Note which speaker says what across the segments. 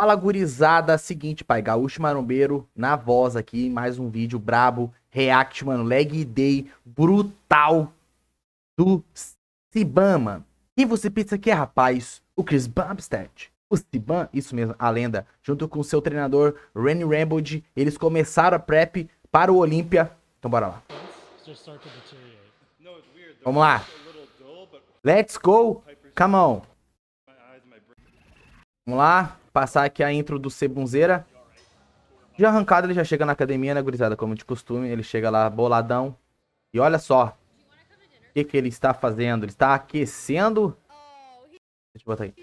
Speaker 1: Fala gurizada, seguinte, pai, Gaúcho Marombeiro na voz aqui, mais um vídeo brabo, react, mano, lag day brutal do Sibama. E você pensa que é, rapaz, o Chris Bumstead, o Siban, isso mesmo, a lenda, junto com seu treinador Randy Rambold, eles começaram a prep para o Olímpia. Então bora lá. Vamos lá. Let's go. Come on. Vamos lá passar aqui a intro do Sebunzeira. De arrancada, ele já chega na academia, né, gurizada? Como de costume, ele chega lá boladão. E olha só. O que, que ele está fazendo? Ele está aquecendo. Deixa eu botar aí.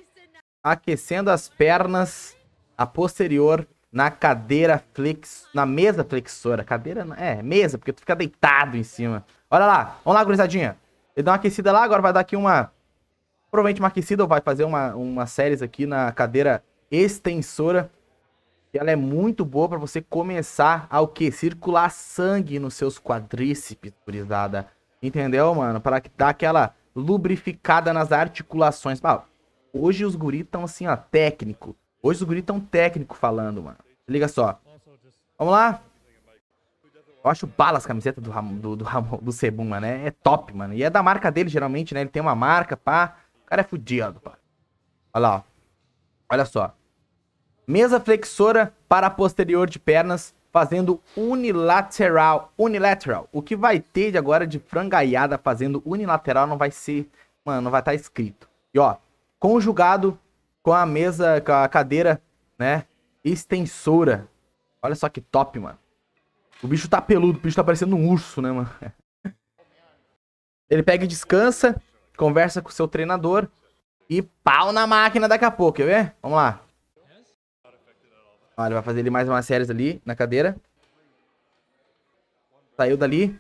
Speaker 1: Aquecendo as pernas a posterior na cadeira flex. Na mesa flexora. Cadeira. É, mesa, porque tu fica deitado em cima. Olha lá. Vamos lá, gurizadinha. Ele dá uma aquecida lá, agora vai dar aqui uma. Provavelmente uma aquecida ou vai fazer uma, uma séries aqui na cadeira extensora. E ela é muito boa para você começar a o que? Circular sangue nos seus quadríceps, gurizada. Entendeu, mano? Para que dá aquela lubrificada nas articulações. Ah, hoje os guris estão assim, ó, técnico. Hoje os guris estão técnico falando, mano. Liga só. Vamos lá? Eu acho bala as camisetas do, Ram, do, do, Ram, do mano. É, é top, mano. E é da marca dele, geralmente, né? Ele tem uma marca, pá. O cara é fudido, pá. Olha lá, ó. Olha só. Mesa flexora para posterior de pernas, fazendo unilateral. Unilateral. O que vai ter de agora de frangaiada fazendo unilateral não vai ser. Mano, não vai estar tá escrito. E ó, conjugado com a mesa, com a cadeira, né? Extensora. Olha só que top, mano. O bicho tá peludo, o bicho tá parecendo um urso, né, mano? Ele pega e descansa, conversa com o seu treinador, e pau na máquina daqui a pouco, quer ver? Vamos lá. Olha, vai fazer ele mais uma série ali, na cadeira. Saiu dali.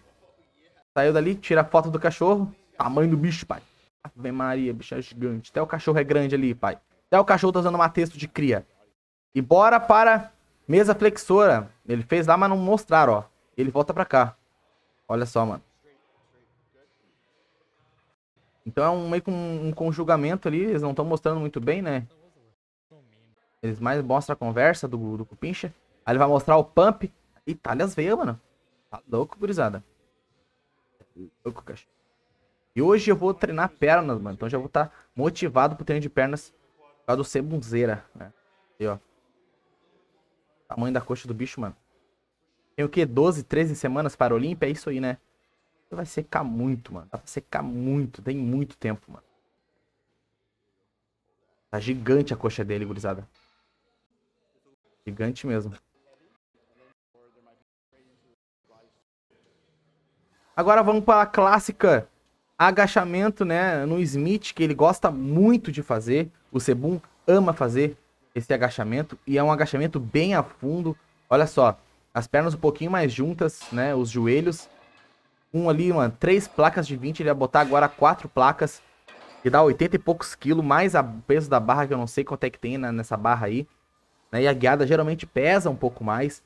Speaker 1: Saiu dali, tira a foto do cachorro. Tamanho do bicho, pai. Ave Maria, bicho é gigante. Até o cachorro é grande ali, pai. Até o cachorro tá usando uma texto de cria. E bora para mesa flexora. Ele fez lá, mas não mostraram, ó. Ele volta pra cá. Olha só, mano. Então é um meio que um, um conjugamento ali, eles não estão mostrando muito bem, né? Eles mais mostram a conversa do, do Cupincha. Aí ele vai mostrar o pump. Itália as veias, mano. Tá louco, gurizada. Tá louco, cachorro. E hoje eu vou treinar pernas, mano. Então já vou estar tá motivado pro treino de pernas por causa do Sebunzeira, né? Aí, ó. Tamanho da coxa do bicho, mano. Tem o quê? 12, 13 semanas para a Olímpia? É isso aí, né? vai secar muito, mano. Dá pra secar muito, tem muito tempo, mano. Tá gigante a coxa dele, gurizada. Gigante mesmo. Agora vamos para a clássica agachamento, né, no Smith, que ele gosta muito de fazer. O Sebum ama fazer esse agachamento e é um agachamento bem a fundo. Olha só, as pernas um pouquinho mais juntas, né, os joelhos um ali, mano, três placas de 20, ele ia botar agora quatro placas, que dá 80 e poucos quilos, mais a peso da barra, que eu não sei quanto é que tem na, nessa barra aí. Né? E a guiada geralmente pesa um pouco mais.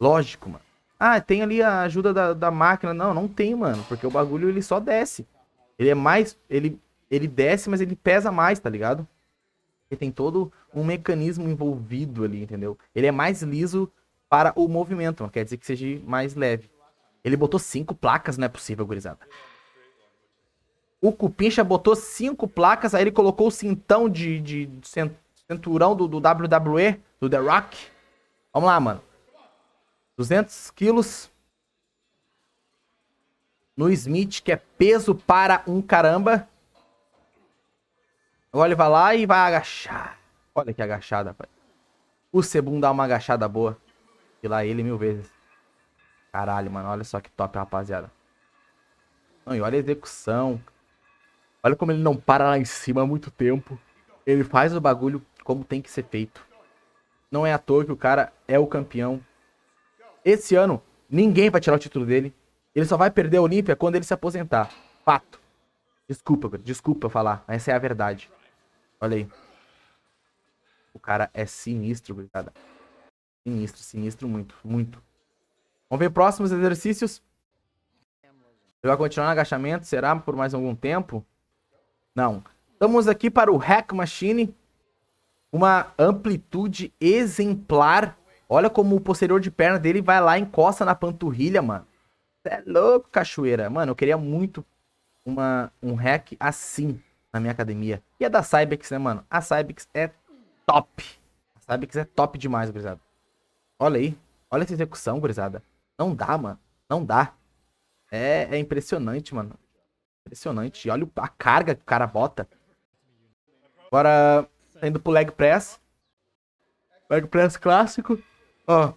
Speaker 1: Lógico, mano. Ah, tem ali a ajuda da, da máquina. Não, não tem, mano, porque o bagulho ele só desce. Ele é mais, ele, ele desce, mas ele pesa mais, tá ligado? Ele tem todo um mecanismo envolvido ali, entendeu? Ele é mais liso para o movimento, quer dizer que seja mais leve. Ele botou cinco placas, não é possível, gurizada. O Cupincha botou cinco placas, aí ele colocou o cintão de, de cinturão do, do WWE, do The Rock. Vamos lá, mano. 200 quilos. No Smith, que é peso para um caramba. Agora ele vai lá e vai agachar. Olha que agachada, pai. O Sebum dá uma agachada boa. E lá ele mil vezes. Caralho, mano, olha só que top, rapaziada. Não, e olha a execução. Olha como ele não para lá em cima há muito tempo. Ele faz o bagulho como tem que ser feito. Não é à toa que o cara é o campeão. Esse ano, ninguém vai tirar o título dele. Ele só vai perder a Olímpia quando ele se aposentar. Fato. Desculpa, desculpa eu falar. Essa é a verdade. Olha aí. O cara é sinistro, obrigada. Sinistro, sinistro muito, muito. Vamos ver próximos exercícios. Ele vai continuar no agachamento, será? Por mais algum tempo? Não. Estamos aqui para o Hack Machine. Uma amplitude exemplar. Olha como o posterior de perna dele vai lá e encosta na panturrilha, mano. Cê é louco, cachoeira. Mano, eu queria muito uma, um hack assim na minha academia. E a é da Cybex, né, mano? A Cybex é top. A Cybex é top demais, gurizada. Olha aí. Olha essa execução, gurizada. Não dá, mano. Não dá. É, é impressionante, mano. Impressionante. E olha a carga que o cara bota. Agora, tá indo pro leg press. Leg press clássico. Ó.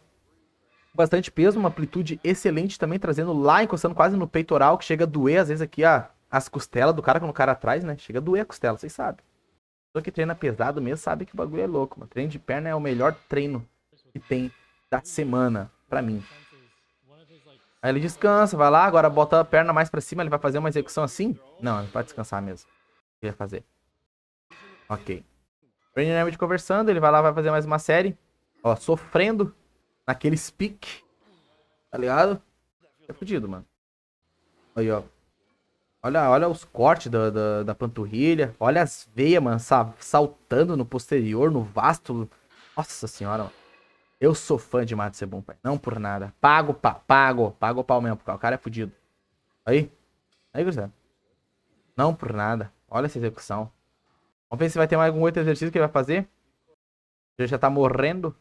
Speaker 1: Bastante peso, uma amplitude excelente também, trazendo lá, encostando quase no peitoral, que chega a doer, às vezes, aqui, ó, as costelas do cara quando o cara atrás, né? Chega a doer a costela, vocês sabem. Pessoa que treina pesado mesmo sabe que o bagulho é louco, mano. Treino de perna é o melhor treino que tem da semana, pra mim. Aí ele descansa, vai lá, agora bota a perna mais pra cima, ele vai fazer uma execução assim? Não, ele é vai descansar mesmo. Ele vai fazer. Ok. Brandon Nemeth conversando, ele vai lá, vai fazer mais uma série. Ó, sofrendo naquele speak. Tá ligado? É fodido, mano. Aí, ó. Olha, olha os cortes da, da, da panturrilha. Olha as veias, mano, saltando no posterior, no vasto. Nossa senhora, mano. Eu sou fã de Mato Bom, pai. Não por nada. Pago, pa, pago. Pago o pau mesmo, porque o cara é fudido. Aí. Aí, gurizada. Não por nada. Olha essa execução. Vamos ver se vai ter mais algum outro exercício que ele vai fazer. Ele já tá morrendo.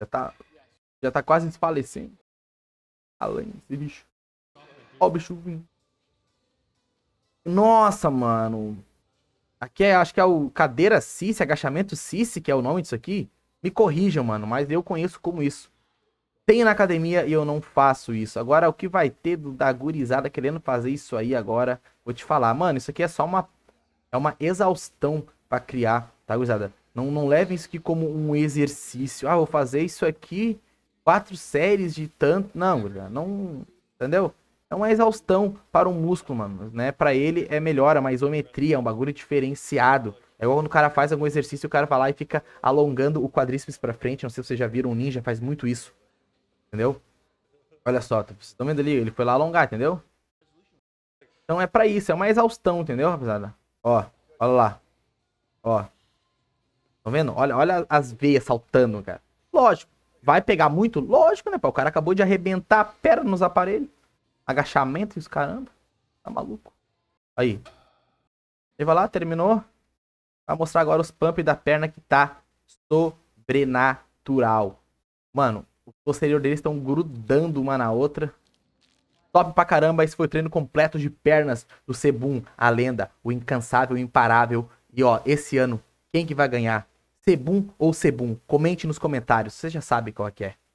Speaker 1: Já tá... Já tá quase desfalecendo. Além esse bicho. Ó o bicho vindo. Nossa, mano. Aqui é, acho que é o cadeira cisse, agachamento cisse, que é o nome disso aqui. Me corrijam, mano, mas eu conheço como isso. Tem na academia e eu não faço isso. Agora, o que vai ter da gurizada querendo fazer isso aí agora? Vou te falar, mano, isso aqui é só uma, é uma exaustão para criar, tá, gurizada? Não, não levem isso aqui como um exercício. Ah, vou fazer isso aqui, quatro séries de tanto. Não, gurizada, não. Entendeu? É uma exaustão para o músculo, mano, né? Para ele é melhor, a maisometria, é um bagulho diferenciado. É igual quando o cara faz algum exercício, o cara vai lá e fica alongando o quadríceps para frente. Não sei se vocês já viram, um ninja faz muito isso. Entendeu? Olha só, estão vendo ali? Ele foi lá alongar, entendeu? Então é para isso, é uma exaustão, entendeu, rapaziada? Ó, olha lá. Ó. Estão vendo? Olha, olha as veias saltando, cara. Lógico. Vai pegar muito? Lógico, né, pô? O cara acabou de arrebentar a perna nos aparelhos. Agachamento e os caramba. Tá maluco. Aí. Ele vai lá, terminou. Vai mostrar agora os pumps da perna que tá sobrenatural. Mano, O posterior deles estão grudando uma na outra. Top pra caramba, esse foi o treino completo de pernas do Sebum, a lenda, o incansável, o imparável. E ó, esse ano, quem que vai ganhar? Sebum ou Sebum? Comente nos comentários, Você já sabe qual é que é.